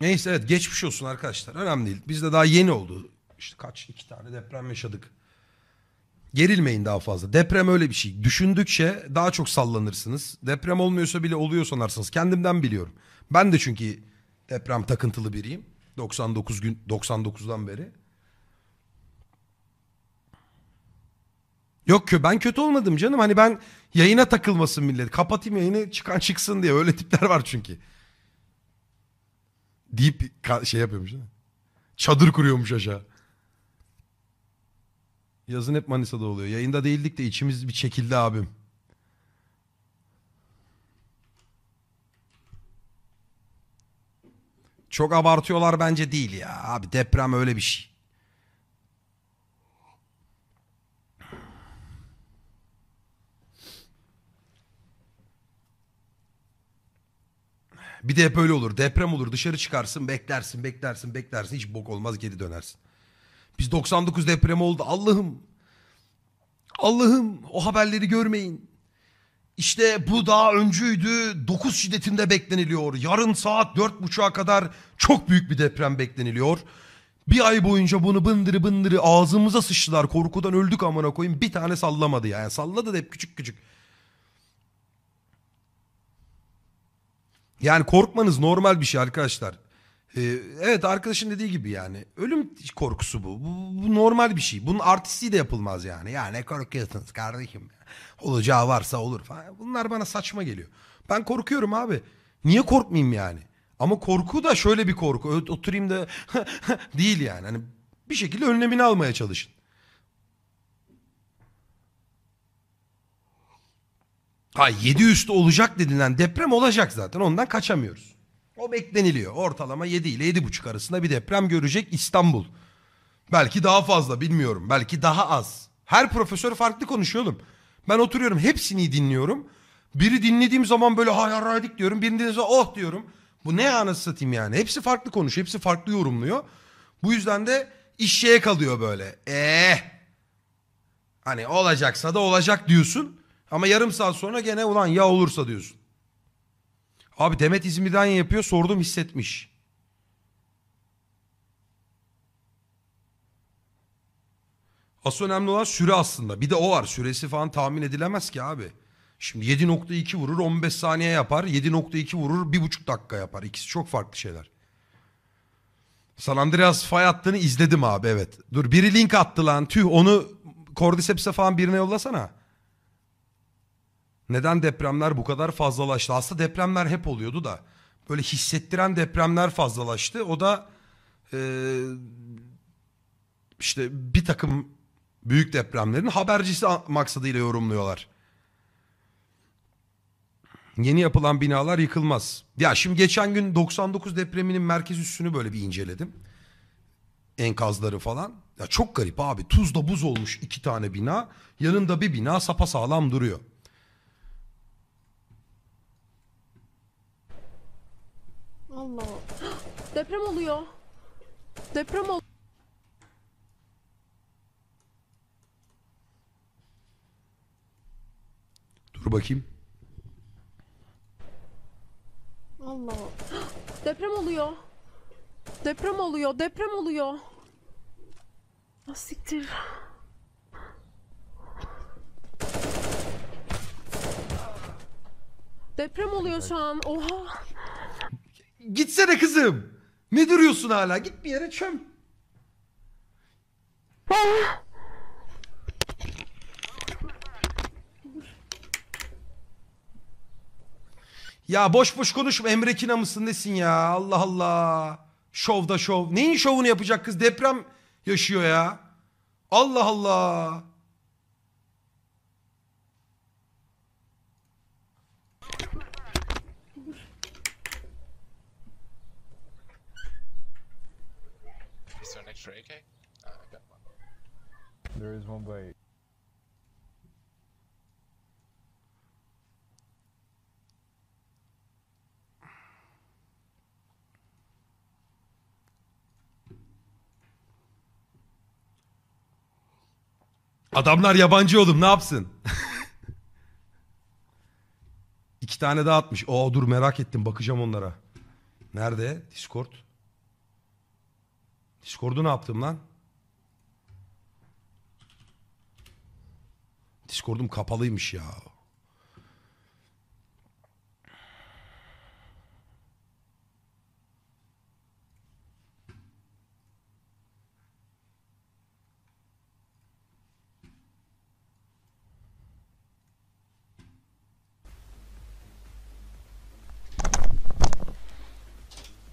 Neyse evet geçmiş olsun arkadaşlar. Önemli değil. Biz de daha yeni oldu. İşte kaç iki tane deprem yaşadık. Gerilmeyin daha fazla. Deprem öyle bir şey. Düşündükçe daha çok sallanırsınız. Deprem olmuyorsa bile oluyor sanarsınız. Kendimden biliyorum. Ben de çünkü deprem takıntılı biriyim. 99 gün 99'dan beri. Yok ki ben kötü olmadım canım. Hani ben yayına takılmasın millet. Kapatayım yayını çıkan çıksın diye. Öyle tipler var çünkü deyip şey yapıyormuş değil mi? Çadır kuruyormuş aşağı. Yazın hep Manisa'da oluyor. Yayında değildik de içimiz bir çekildi abim. Çok abartıyorlar bence değil ya. Abi deprem öyle bir şey. Bir de hep öyle olur. Deprem olur. Dışarı çıkarsın, beklersin, beklersin, beklersin. Hiç bok olmaz geri dönersin. Biz 99 deprem oldu. Allah'ım. Allah'ım o haberleri görmeyin. İşte bu daha öncüydü. 9 şiddetinde bekleniliyor. Yarın saat 4.30'a kadar çok büyük bir deprem bekleniliyor. Bir ay boyunca bunu bındırı bındırı ağzımıza sıçtılar. Korkudan öldük amına koyayım. Bir tane sallamadı yani. Salladı da hep küçük küçük. Yani korkmanız normal bir şey arkadaşlar. Ee, evet arkadaşın dediği gibi yani ölüm korkusu bu. bu. Bu normal bir şey. Bunun artisti de yapılmaz yani. Ya ne korkuyorsunuz kardeşim? Olacağı varsa olur falan. Bunlar bana saçma geliyor. Ben korkuyorum abi. Niye korkmayayım yani? Ama korku da şöyle bir korku. Oturayım da değil yani. Hani bir şekilde önlemini almaya çalışın. Ha 7 üstü olacak dedilen deprem olacak zaten ondan kaçamıyoruz. O bekleniliyor. Ortalama 7 ile 7,5 arasında bir deprem görecek İstanbul. Belki daha fazla bilmiyorum. Belki daha az. Her profesör farklı konuşuyor oğlum. Ben oturuyorum hepsini dinliyorum. Biri dinlediğim zaman böyle hay haraydik diyorum. Birini dinlediğim zaman oh diyorum. Bu ne anası satayım yani. Hepsi farklı konuşuyor. Hepsi farklı yorumluyor. Bu yüzden de iş şeye kalıyor böyle. Eee. Eh! Hani olacaksa da olacak diyorsun. Ama yarım saat sonra gene ulan ya olursa diyorsun. Abi Demet İzmir'den yapıyor sordum hissetmiş. Asıl önemli olan süre aslında. Bir de o var. Süresi falan tahmin edilemez ki abi. Şimdi 7.2 vurur 15 saniye yapar. 7.2 vurur 1.5 dakika yapar. İkisi çok farklı şeyler. San Andreas fay hattını izledim abi evet. Dur biri link attı lan. Tüh onu Cordyceps'e falan birine yollasana. Neden depremler bu kadar fazlalaştı? Aslında depremler hep oluyordu da. Böyle hissettiren depremler fazlalaştı. O da e, işte bir takım büyük depremlerin habercisi maksadıyla yorumluyorlar. Yeni yapılan binalar yıkılmaz. Ya şimdi geçen gün 99 depreminin merkez üstünü böyle bir inceledim. Enkazları falan. Ya çok garip abi. Tuzla buz olmuş iki tane bina. Yanında bir bina sapasağlam duruyor. Allah Deprem oluyor. Deprem ol. Dur bakayım. Allah Deprem oluyor. Deprem oluyor. Deprem oluyor. Asiktir. Ah, Deprem oluyor şu an. Oha. Gitsene kızım. Ne duruyorsun hala? Git bir yere çöm. ya boş boş konuşma Emre Kina mısın nesin ya? Allah Allah. Şovda şov. Neyin şovunu yapacak kız? Deprem yaşıyor ya. Allah Allah. there an extra AK? Uh, I got one. There is one by. Adamlar yabancı oğlum ne yapsın? İki tane daha atmış. Oo dur merak ettim bakacağım onlara. Nerede? Discord. Discord'u ne yaptım lan? Discord'um kapalıymış ya.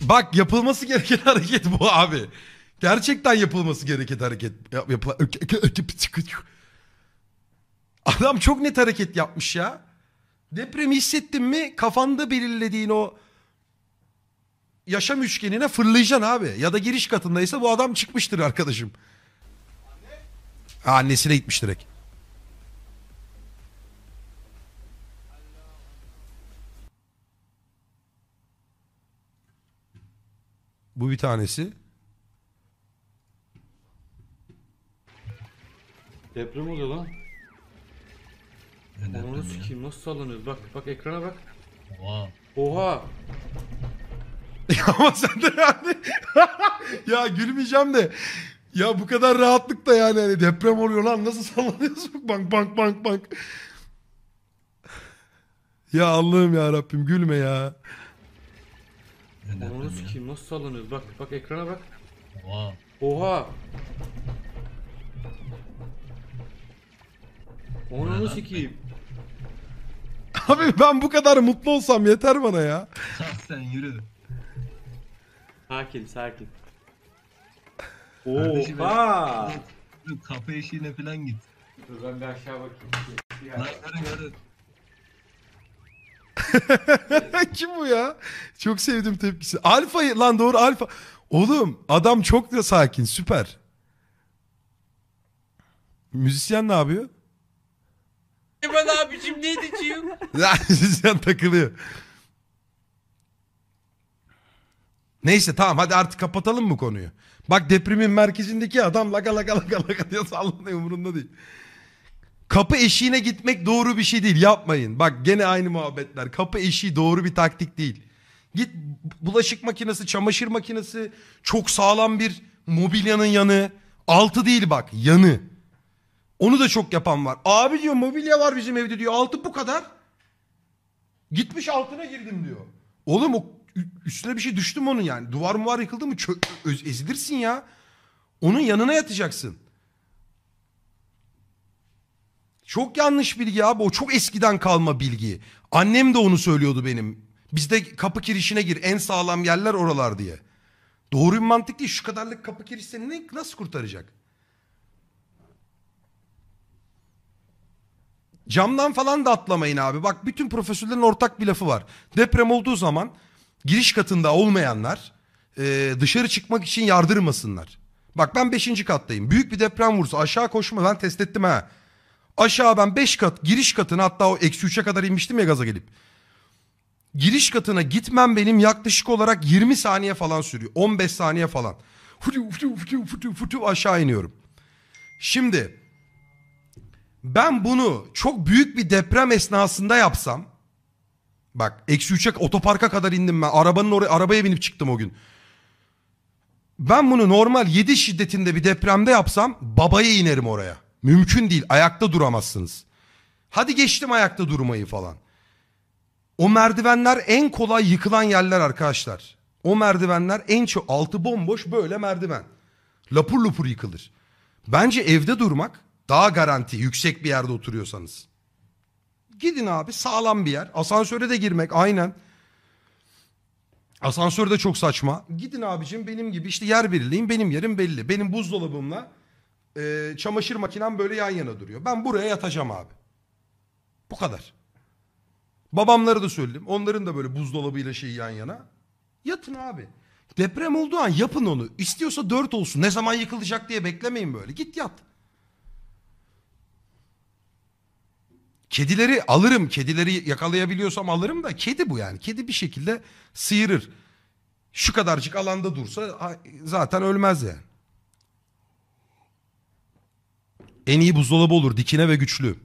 Bak yapılması gereken hareket bu abi. Gerçekten yapılması gereken hareket. Yap, yapıla... Adam çok net hareket yapmış ya. Depremi hissettin mi kafanda belirlediğin o yaşam üçgenine fırlayacaksın abi. Ya da giriş katındaysa bu adam çıkmıştır arkadaşım. Anne. Annesine gitmiş direkt. Bu bir tanesi. Deprem oluyor lan. Ne Onu depremi ya? nasıl sallanıyoruz bak bak ekrana bak. Oha. Oha. Ama sen de yani ya gülmeyeceğim de ya bu kadar rahatlıkla yani hani deprem oluyor lan nasıl sallanıyorsun bank bank bank bank. ya Allah'ım ya Rabbim gülme ya. Ne Onu depremi sikeyim nasıl sallanıyoruz bak bak ekrana bak. Oha. Oha. Onunu nasıl Abi ben bu kadar mutlu olsam yeter bana ya. Sen yürü. Sakin sakin. Kardeşim, Oha. Yürü, Kapı eşiğine falan git. Dur ben bir aşağı bakayım. Bir Lan aşağı- Kim bu ya? Çok sevdim tepkisi. Alfa lan doğru alfa. Oğlum adam çok da sakin süper. Müzisyen ne yapıyor? Ben abicim ne diyeceğim? Can takılıyor. Neyse tamam hadi artık kapatalım mı konuyu? Bak depremin merkezindeki adam laka laka laka laka diye sallanıyor umurunda değil. Kapı eşiğine gitmek doğru bir şey değil yapmayın. Bak gene aynı muhabbetler. Kapı eşiği doğru bir taktik değil. Git bulaşık makinesi, çamaşır makinesi, çok sağlam bir mobilyanın yanı. Altı değil bak yanı. Onu da çok yapan var. Abi diyor mobilya var bizim evde diyor. Altı bu kadar. Gitmiş altına girdim diyor. Oğlum o üstüne bir şey düştüm onun yani? Duvar mı var yıkıldı mı? Çö ezilirsin ya. Onun yanına yatacaksın. Çok yanlış bilgi abi. O çok eskiden kalma bilgi. Annem de onu söylüyordu benim. Bizde kapı kirişine gir. En sağlam yerler oralar diye. Doğru bir mantık değil. Şu kadarlık kapı kirişini nasıl kurtaracak? Camdan falan da atlamayın abi. Bak bütün profesörlerin ortak bir lafı var. Deprem olduğu zaman giriş katında olmayanlar e, dışarı çıkmak için yardırmasınlar. Bak ben 5. kattayım. Büyük bir deprem vursa aşağı koşma ben test ettim ha. Aşağı ben 5 kat giriş katına hatta o eksi 3'e kadar inmiştim ya gaza gelip. Giriş katına gitmem benim yaklaşık olarak 20 saniye falan sürüyor. 15 saniye falan. Futu futu futu futu futu aşağı iniyorum. Şimdi ben bunu çok büyük bir deprem esnasında yapsam bak eksi üçe otoparka kadar indim ben arabanın oraya arabaya binip çıktım o gün. Ben bunu normal 7 şiddetinde bir depremde yapsam babaya inerim oraya. Mümkün değil ayakta duramazsınız. Hadi geçtim ayakta durmayı falan. O merdivenler en kolay yıkılan yerler arkadaşlar. O merdivenler en çok altı bomboş böyle merdiven. Lapur lupur yıkılır. Bence evde durmak daha garanti yüksek bir yerde oturuyorsanız. Gidin abi sağlam bir yer. Asansöre de girmek aynen. Asansör de çok saçma. Gidin abicim benim gibi işte yer belirleyin benim yerim belli. Benim buzdolabımla e, çamaşır makinem böyle yan yana duruyor. Ben buraya yatacağım abi. Bu kadar. babamları da söyledim. Onların da böyle buzdolabıyla şey yan yana. Yatın abi. Deprem olduğu an yapın onu. İstiyorsa dört olsun. Ne zaman yıkılacak diye beklemeyin böyle. Git yat. Kedileri alırım. Kedileri yakalayabiliyorsam alırım da kedi bu yani. Kedi bir şekilde sıyırır. Şu kadarcık alanda dursa zaten ölmez yani. En iyi buzdolabı olur dikine ve güçlü.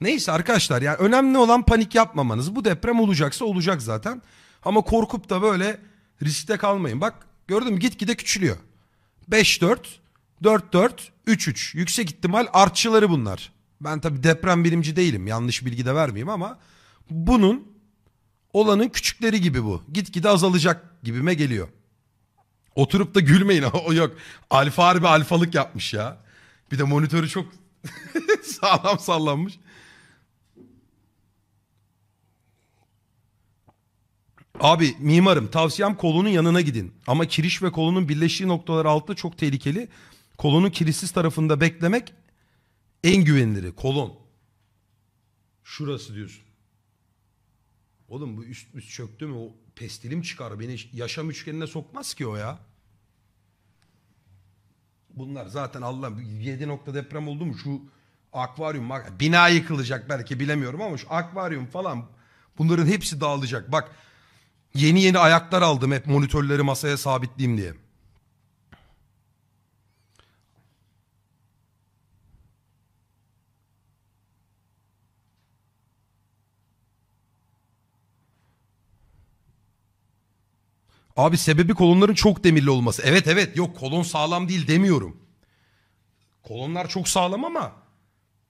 Neyse arkadaşlar yani önemli olan panik yapmamanız. Bu deprem olacaksa olacak zaten. Ama korkup da böyle riskte kalmayın. Bak gördün mü gitgide küçülüyor. 5-4, 4-4, 3-3. Yüksek ihtimal artçıları bunlar. Ben tabii deprem bilimci değilim. Yanlış bilgi de vermeyeyim ama bunun olanın küçükleri gibi bu. Gitgide azalacak gibime geliyor. Oturup da gülmeyin. o yok. Alfa harbi alfalık yapmış ya. Bir de monitörü çok sağlam sallanmış. Abi mimarım tavsiyem kolunun yanına gidin. Ama kiriş ve kolunun birleştiği noktalar altta çok tehlikeli. Kolunun kirissiz tarafında beklemek en güveniliri kolon. Şurası diyorsun. Oğlum bu üst üst çöktü mü o pestilim çıkar. Beni yaşam üçgenine sokmaz ki o ya. Bunlar zaten Allah 7 nokta deprem oldu mu şu akvaryum bina yıkılacak belki bilemiyorum ama şu akvaryum falan bunların hepsi dağılacak. Bak yeni yeni ayaklar aldım hep monitörleri masaya sabitleyeyim diye. Abi sebebi kolonların çok demirli olması. Evet evet yok kolon sağlam değil demiyorum. Kolonlar çok sağlam ama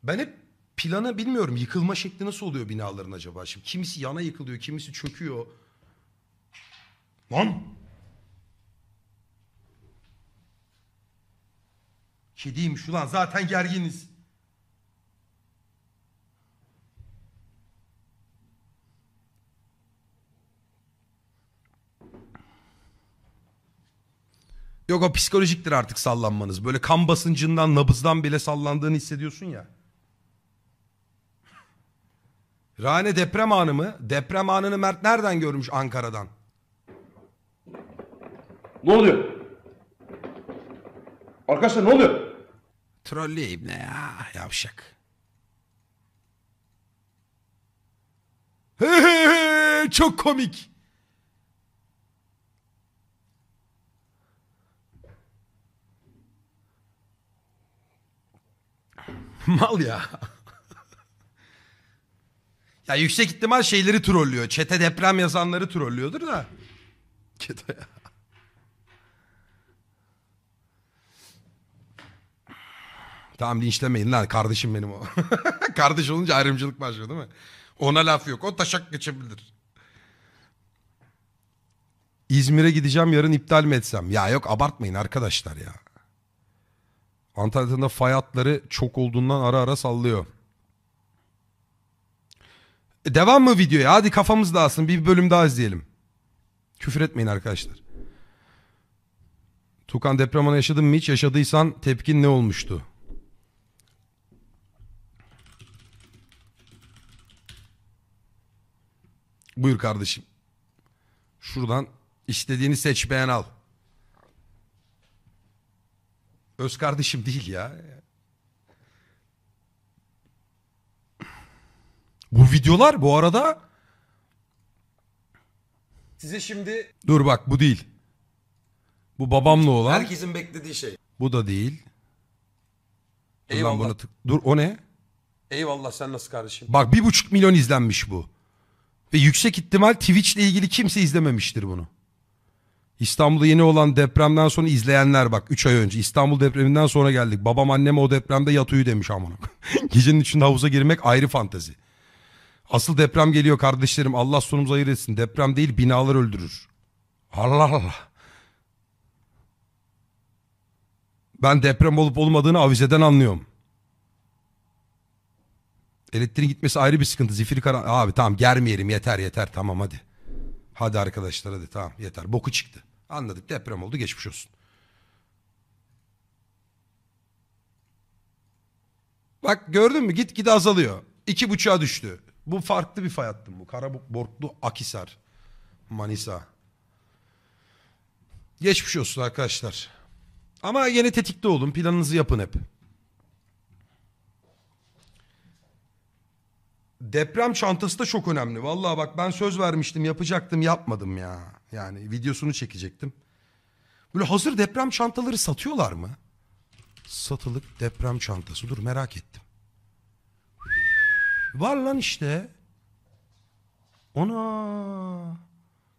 ben hep planı bilmiyorum. Yıkılma şekli nasıl oluyor binaların acaba? Şimdi kimisi yana yıkılıyor, kimisi çöküyor. Lan! Kediymiş ulan zaten gerginiz. Yok o psikolojiktir artık sallanmanız. Böyle kan basıncından, nabızdan bile sallandığını hissediyorsun ya. Rane deprem anı mı? Deprem anını Mert nereden görmüş Ankara'dan? Ne oluyor? Arkadaşlar ne oluyor? Trolleyim ne ya yavşak. Çok komik. Mal ya. ya yüksek ihtimal şeyleri trollüyor. Çete deprem yazanları trollüyordur da. Çete ya. Tamam linçlemeyin lan kardeşim benim o. Kardeş olunca ayrımcılık başlıyor değil mi? Ona laf yok. O taşak geçebilir. İzmir'e gideceğim yarın iptal mi etsem? Ya yok abartmayın arkadaşlar ya. Antalya'da fay hatları çok olduğundan ara ara sallıyor. E, devam mı videoya? Hadi kafamız dağılsın. Bir bölüm daha izleyelim. Küfür etmeyin arkadaşlar. Tukan depremanı yaşadın mı hiç? Yaşadıysan tepkin ne olmuştu? Buyur kardeşim. Şuradan istediğini seç beğen al. Öz kardeşim değil ya. Bu videolar bu arada... Size şimdi Dur bak bu değil. Bu babamla olan. herkesin beklediği şey. Bu da değil. Eyvallah. buna tık... Dur o ne? Eyvallah sen nasıl kardeşim? Bak bir buçuk milyon izlenmiş bu. Ve yüksek ihtimal Twitch ile ilgili kimse izlememiştir bunu. İstanbul'da yeni olan depremden sonra izleyenler bak 3 ay önce İstanbul depreminden sonra geldik. Babam anneme o depremde yatıyı demiş amına. Gecenin içinde havuza girmek ayrı fantezi. Asıl deprem geliyor kardeşlerim. Allah sonumuzu hayır etsin. Deprem değil binalar öldürür. Allah Allah. Ben deprem olup olmadığını avizeden anlıyorum. Elektriğin gitmesi ayrı bir sıkıntı. Zifiri karan... Abi tamam germeyelim yeter yeter tamam hadi. Hadi arkadaşlar hadi tamam yeter. Boku çıktı. Anladık deprem oldu geçmiş olsun. Bak gördün mü git gitgide azalıyor. İki buçuğa düştü. Bu farklı bir fay hattım bu. Karabortlu Akisar. Manisa. Geçmiş olsun arkadaşlar. Ama yine tetikte olun. Planınızı yapın hep. Deprem çantası da çok önemli. Vallahi bak ben söz vermiştim yapacaktım yapmadım ya. Yani videosunu çekecektim. Böyle hazır deprem çantaları satıyorlar mı? Satılık deprem çantası. Dur merak ettim. Var lan işte. Ona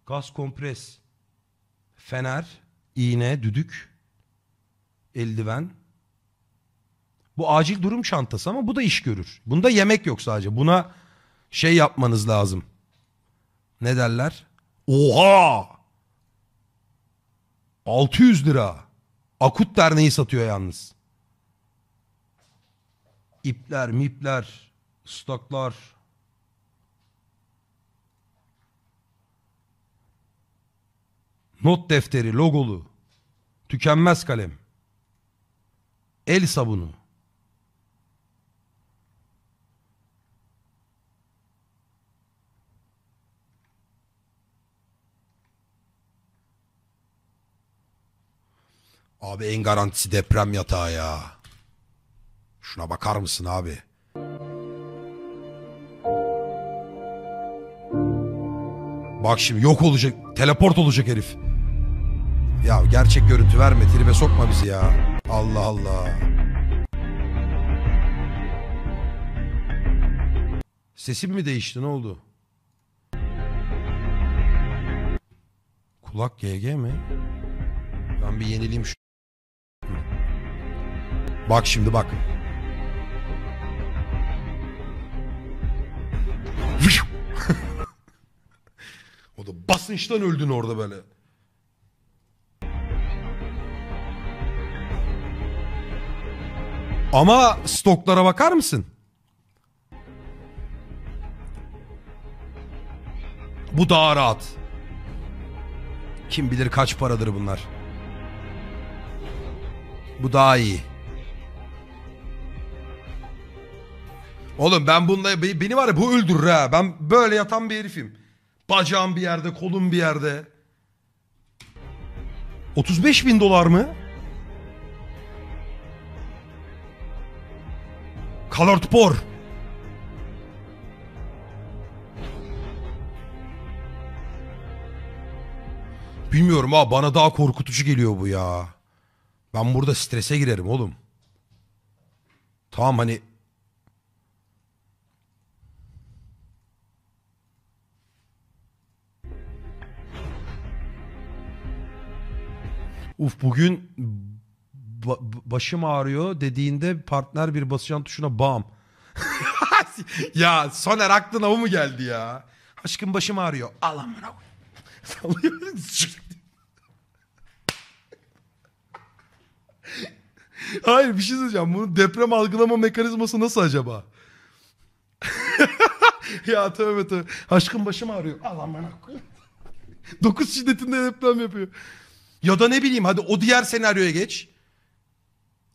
gaz kompres, fener, iğne, düdük, eldiven, bu acil durum çantası ama bu da iş görür. Bunda yemek yok sadece. Buna şey yapmanız lazım. Ne derler? Oha! 600 lira. Akut derneği satıyor yalnız. İpler, mipler, staklar. Not defteri, logolu. Tükenmez kalem. El sabunu. Abi en garantisi deprem yatağı ya. Şuna bakar mısın abi? Bak şimdi yok olacak. Teleport olacak herif. Ya gerçek görüntü verme. Tribe sokma bizi ya. Allah Allah. Sesim mi değişti? Ne oldu? Kulak GG mi? Ben bir yenileyim şu. Bak şimdi bak. o da basınçtan öldün orada böyle. Ama stoklara bakar mısın? Bu daha rahat. Kim bilir kaç paradır bunlar. Bu daha iyi. Oğlum ben bununla be- beni var ya bu öldürür ha. Ben böyle yatan bir herifim. Bacağım bir yerde, kolum bir yerde. 35 bin dolar mı? Kalortpor. Bilmiyorum ha bana daha korkutucu geliyor bu ya. Ben burada strese girerim oğlum. Tamam hani uf bugün ba- başım ağrıyor dediğinde partner bir basacağın tuşuna bam. ya Soner aklına o mu geldi ya? Aşkım başım ağrıyor. Al amına koyayım. Hayır bir şey söyleyeceğim. Bunu deprem algılama mekanizması nasıl acaba? ya tövbe tövbe. Aşkım başım ağrıyor. Al amına koyayım. Dokuz şiddetinde deprem yapıyor. Ya da ne bileyim hadi o diğer senaryoya geç.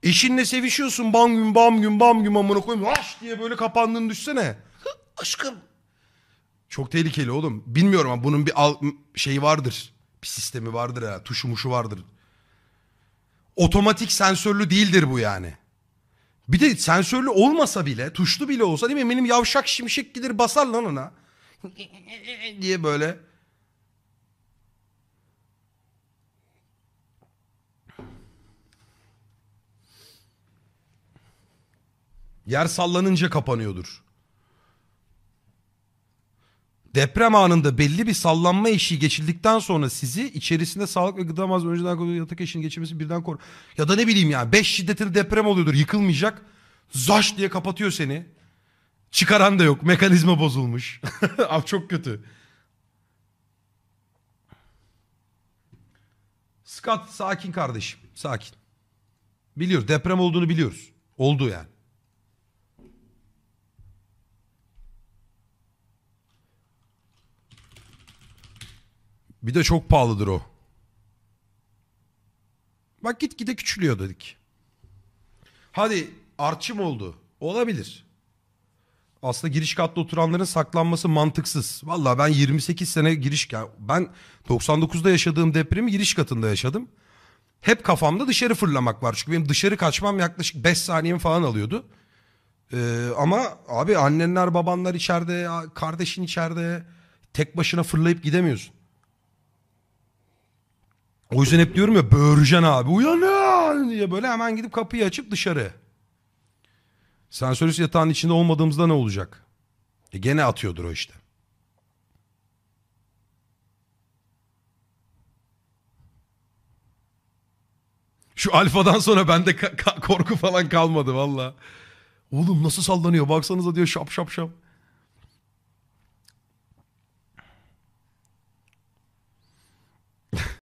Eşinle sevişiyorsun bam gün bam gün bam gün amına koyayım. Aş diye böyle kapandığını düşsene. Aşkım. Çok tehlikeli oğlum. Bilmiyorum ama bunun bir al şeyi vardır. Bir sistemi vardır ha. Tuşu muşu vardır. Otomatik sensörlü değildir bu yani. Bir de sensörlü olmasa bile, tuşlu bile olsa değil mi? Benim yavşak şimşek gelir basar lan ona. diye böyle. Yer sallanınca kapanıyordur. Deprem anında belli bir sallanma eşiği geçildikten sonra sizi içerisinde sağlık ve gıda malzeme önceden koyduğu yatak eşiğinin geçirmesi birden kor. Ya da ne bileyim ya 5 şiddetli deprem oluyordur yıkılmayacak. Zaş diye kapatıyor seni. Çıkaran da yok. Mekanizma bozulmuş. Abi çok kötü. Scott sakin kardeşim. Sakin. Biliyoruz. Deprem olduğunu biliyoruz. Oldu yani. Bir de çok pahalıdır o. Bak gitgide küçülüyor dedik. Hadi artçı mı oldu? Olabilir. Aslında giriş katta oturanların saklanması mantıksız. Valla ben 28 sene giriş... ben 99'da yaşadığım depremi giriş katında yaşadım. Hep kafamda dışarı fırlamak var. Çünkü benim dışarı kaçmam yaklaşık 5 saniyem falan alıyordu. Ee, ama abi annenler babanlar içeride, kardeşin içeride. Tek başına fırlayıp gidemiyorsun. O yüzden hep diyorum ya böğürcen abi uyanın diye böyle hemen gidip kapıyı açıp dışarı. Sensörüs yatağın içinde olmadığımızda ne olacak? E gene atıyordur o işte. Şu alfadan sonra bende korku falan kalmadı valla. Oğlum nasıl sallanıyor baksanıza diyor şap şap şap.